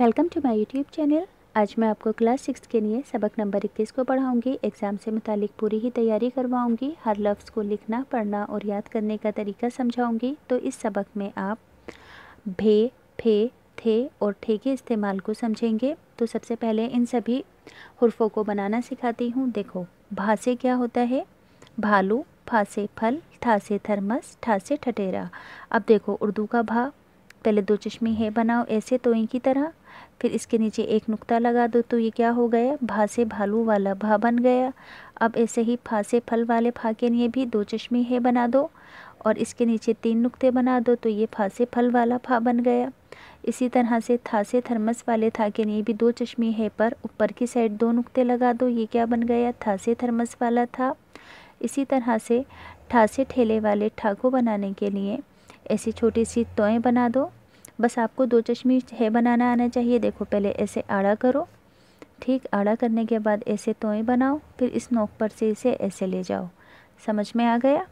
welcome to my YouTube channel आज मैं आपको क्लास सिक्स के लिए सबक नंबर इक्कीस को पढ़ाऊंगी एग्ज़ाम से मुतालिक पूरी ही तैयारी करवाऊंगी हर लफ्ज़ को लिखना पढ़ना और याद करने का तरीका समझाऊंगी तो इस सबक में आप भे फे थे और ठे के इस्तेमाल को समझेंगे तो सबसे पहले इन सभी हरफों को बनाना सिखाती हूँ देखो भासे क्या होता है भालू फासे फल था से थर्मस ठा से ठटेरा अब देखो उर्दू का भा पहले दो चश्मे है बनाओ ऐसे तो की तरह फिर इसके नीचे एक नुक्ता लगा दो तो ये क्या हो गया भासे भालू वाला भा बन गया अब ऐसे ही फांसे फल वाले फा के लिए भी दो चश्मे है बना दो और इसके नीचे तीन नुक्ते बना दो तो ये फा फल वाला फा बन गया इसी तरह से था से थर्मस वाले था के लिए भी दो चश्मे है पर ऊपर की साइड दो नुक्ते लगा दो ये क्या बन गया था से थर्मस वाला था इसी तरह से ठासे ठेले वाले ठाकू बनाने के लिए ऐसी छोटी सी तोएँ बना दो बस आपको दो चश्मी है बनाना आना चाहिए देखो पहले ऐसे आड़ा करो ठीक आड़ा करने के बाद ऐसे तोएँ बनाओ फिर इस नोक पर से इसे ऐसे ले जाओ समझ में आ गया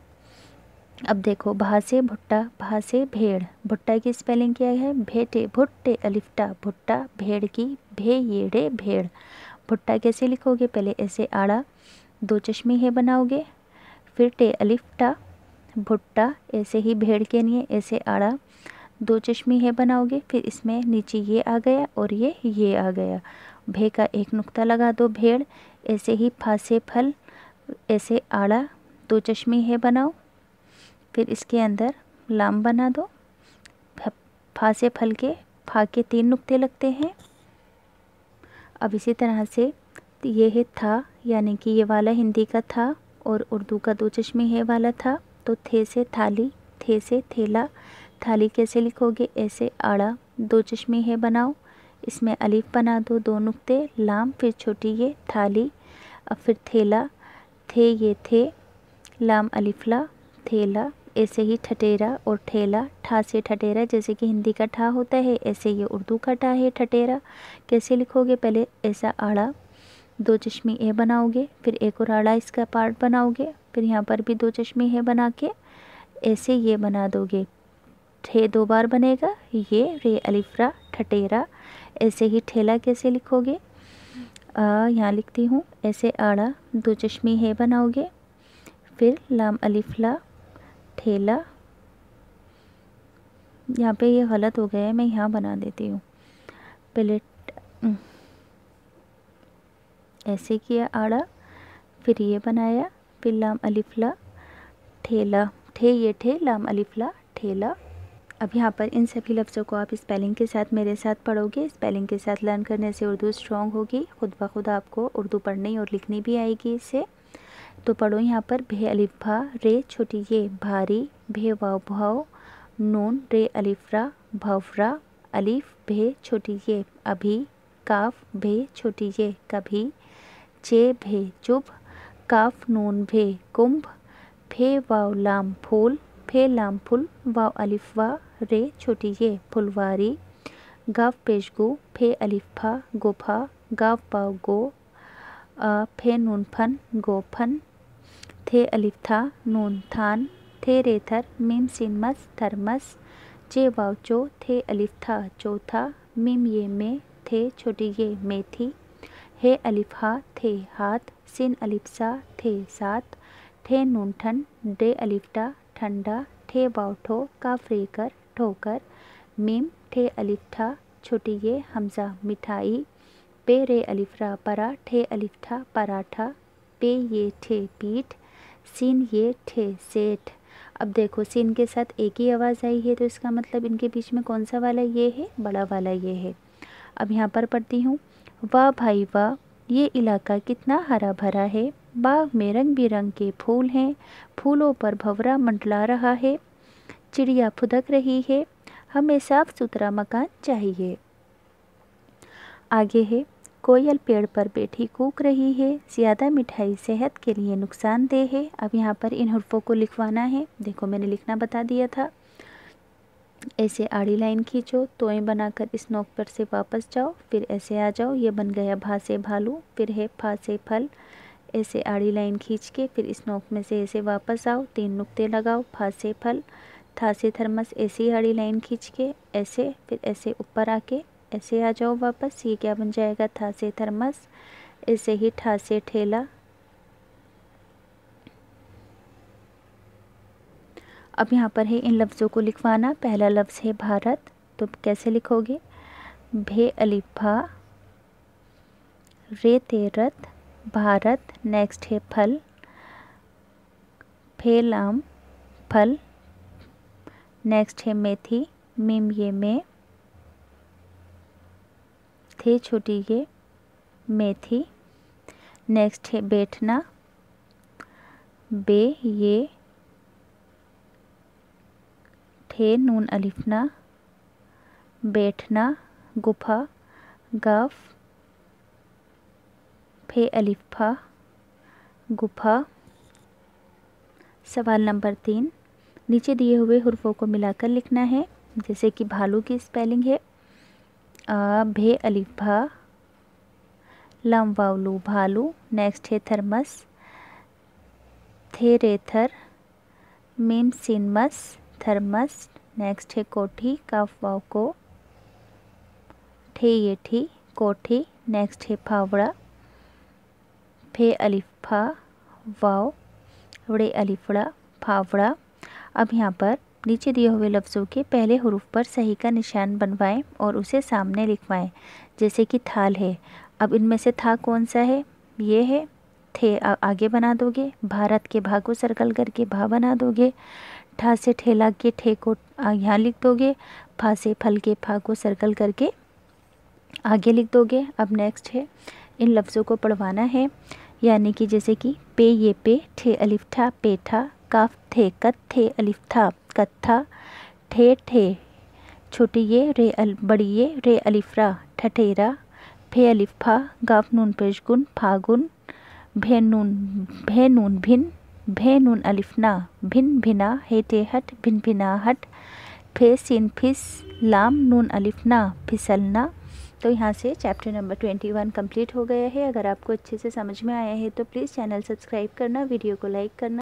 अब देखो भा से भुट्टा भा से भेड़ भुट्टा की स्पेलिंग क्या है भेटे भुट्टे अलिफ्टा भुट्टा भेड़ की भे येड़े भेड़ भुट्टा कैसे लिखोगे पहले ऐसे आड़ा दो चश्मी है बनाओगे फिर टे अलिफ्टा भुट्टा ऐसे ही भेड़ के लिए ऐसे आड़ा दो चश्मी है बनाओगे फिर इसमें नीचे ये आ गया और ये ये आ गया भे का एक नुक्ता लगा दो भेड़ ऐसे ही फांसे फल ऐसे आड़ा दो चश्मी है बनाओ फिर इसके अंदर लाम बना दो फांसे फल के फा के तीन नुक्ते लगते हैं अब इसी तरह से ये है था यानी कि ये वाला हिंदी का था और उर्दू का दो चश्मे है वाला था तो थे से थाली थे से थैला थाली कैसे लिखोगे ऐसे आड़ा दो चश्मे है बनाओ इसमें अलिफ बना दो दो नुक्ते लाम फिर छोटी ये थाली अब फिर थैला थे ये थे लाम अलिफला थैला ऐसे ही ठटेरा और ठेला ठा से ठटेरा जैसे कि हिंदी का ठा होता है ऐसे ये उर्दू का ठा है ठटेरा कैसे लिखोगे पहले ऐसा आड़ा दो चश्मी ए बनाओगे फिर एक और आड़ा इसका पार्ट बनाओगे फिर यहाँ पर भी दो चश्मे है बना के ऐसे ये बना दोगे ठे दो बार बनेगा ये रे अलिफ्रा ठटेरा ऐसे ही ठेला कैसे लिखोगे यहाँ लिखती हूँ ऐसे आड़ा दो चश्मी है बनाओगे फिर लाम अलिफ्ला ठेला यहाँ पे ये गलत हो गया है मैं यहाँ बना देती हूँ पहले ऐसे किया आड़ा फिर ये बनाया फिर लाम अलिफला ठेला ठे ये ठे लाम अलिफला ठेला अब यहाँ पर इन सभी लफ्ज़ों को आप स्पेलिंग के साथ मेरे साथ पढ़ोगे स्पेलिंग के साथ लर्न करने से उर्दू स्ट्रॉन्ग होगी खुद ब खुद आपको उर्दू पढ़नी और लिखनी भी आएगी इससे तो पढ़ो यहाँ पर भे अलिफ भा रे छोटी ये भारी भे वाव भाव नून रे अलिफ्रा भवरा अलिफ भे छोटी ये अभी काफ भे छोटी ये कभी चे भे चुभ काफ नून भे कुंभ फे वाव लाम फूल फे लाम फुल वाव अलिफ वा रे छोटी ये फुलवारी गाव पेश गो फे अलिफा गोफा गाव पाव गो आ फे नून फन गो फन थे अलिफ था नून थान थे रे थर मीम सिन मस मस चे वाव चो थे अलिफ था चौथा मीम ये मे थे छोटी ये मेथी हे अलिफ़ा थे हाथ सिन अलिफसा थे साथ ठे नूनठन डे अलिफ्टा ठंडा ठे बाउठो का फ्रेकर ठोकर मीम ठे अलिफ्ठा ये हमज़ा मिठाई पे रे अलिफ्रा परा ठे अलिफ्ठा पराठा पे ये ठे पीठ सीन ये ठे सेठ अब देखो सीन के साथ एक ही आवाज़ आई है तो इसका मतलब इनके बीच में कौन सा वाला ये है बड़ा वाला ये है अब यहाँ पर पढ़ती हूँ वाह भाई वाह ये इलाका कितना हरा भरा है बाग में रंग बिरंग के फूल हैं फूलों पर भवरा मंडला रहा है चिड़िया फुदक रही है हमें साफ सुथरा मकान चाहिए आगे है कोयल पेड़ पर बैठी कूक रही है ज़्यादा मिठाई सेहत के लिए नुकसानदेह है अब यहाँ पर इन हरफों को लिखवाना है देखो मैंने लिखना बता दिया था ऐसे आड़ी लाइन खींचो तोएँ बनाकर इस नोक पर से वापस जाओ फिर ऐसे आ जाओ ये बन गया भासे भालू फिर है फासे फल ऐसे आड़ी लाइन खींच के फिर इस नोक में से ऐसे वापस आओ तीन नुक्ते लगाओ फासे फल था से थर्मस ऐसी आड़ी लाइन खींच के ऐसे फिर ऐसे ऊपर आके ऐसे आ जाओ वापस ये क्या बन जाएगा थासे थर्मस ऐसे ही ठासे ठेला अब यहाँ पर है इन लफ्ज़ों को लिखवाना पहला लफ्ज़ है भारत तो कैसे लिखोगे भे अलिफा रे तेरत भारत नेक्स्ट है फल फे लाम फल नेक्स्ट है मेथी मिम ये में थे छोटी ये मेथी नेक्स्ट है बैठना बे ये थे नून अलिफना बैठना गुफा गफ फे अलिफा गुफा सवाल नंबर तीन नीचे दिए हुए हुरफों को मिलाकर लिखना है जैसे कि भालू की स्पेलिंग है आ भे अलिफ भा लम वावलू भालू नेक्स्ट है थर्मस थे रेथर मेम सिनमस थर्मस नेक्स्ट है कोठी का वाव को ठे ये ठी कोठी नेक्स्ट है फावड़ा फे अलिफा वाव वड़े अलिफड़ा फावड़ा अब यहाँ पर नीचे दिए हुए लफ्ज़ों के पहले हरूफ पर सही का निशान बनवाएं और उसे सामने लिखवाएं जैसे कि थाल है अब इनमें से था कौन सा है ये है थे आगे बना दोगे भारत के भाग को सर्कल करके भा बना दोगे ठा से ठेला के ठे को यहाँ लिख दोगे फा से फल के फा को सर्कल करके आगे लिख दोगे अब नेक्स्ट है इन लफ्ज़ों को पढ़वाना है यानी कि जैसे कि पे ये पे ठे अलिफ ठा पेठा काफ थे कत थे अलिफ था कत्था ठे ठे छोटी ये रे अल बड़ी ये रे अलिफ्रा ठठेरा फे अलिफा गाफ नून पेशगुन फागुन भे नून भे नून भिन भे नून अलिफना भिन भिना हेटे हट भिन भिना हट फे सिन फिस लाम नून अलिफना फिसलना तो यहाँ से chapter number twenty one complete हो गया है अगर आपको अच्छे से समझ में आया है तो प्लीज़ चैनल सब्सक्राइब करना वीडियो को लाइक करना